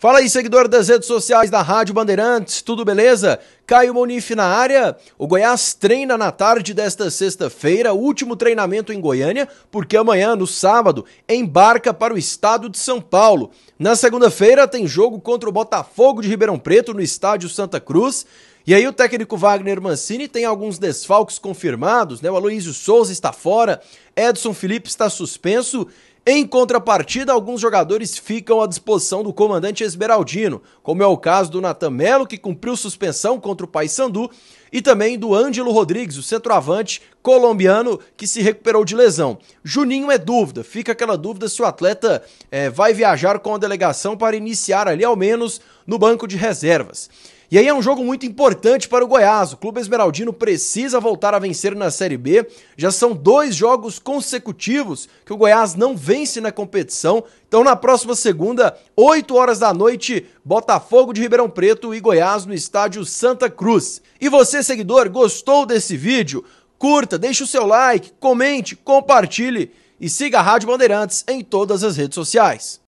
Fala aí, seguidor das redes sociais da Rádio Bandeirantes, tudo beleza? Caio Monif na área. O Goiás treina na tarde desta sexta-feira, último treinamento em Goiânia, porque amanhã, no sábado, embarca para o estado de São Paulo. Na segunda-feira tem jogo contra o Botafogo de Ribeirão Preto no estádio Santa Cruz. E aí o técnico Wagner Mancini tem alguns desfalques confirmados, né? O Aloísio Souza está fora, Edson Felipe está suspenso em contrapartida, alguns jogadores ficam à disposição do comandante Esmeraldino, como é o caso do Natan Melo, que cumpriu suspensão contra o Paysandu, e também do Ângelo Rodrigues, o centroavante colombiano que se recuperou de lesão. Juninho é dúvida, fica aquela dúvida se o atleta é, vai viajar com a delegação para iniciar ali ao menos no banco de reservas. E aí é um jogo muito importante para o Goiás. O Clube Esmeraldino precisa voltar a vencer na Série B. Já são dois jogos consecutivos que o Goiás não vence na competição. Então, na próxima segunda, 8 horas da noite, Botafogo de Ribeirão Preto e Goiás no estádio Santa Cruz. E você, seguidor, gostou desse vídeo? Curta, deixe o seu like, comente, compartilhe e siga a Rádio Bandeirantes em todas as redes sociais.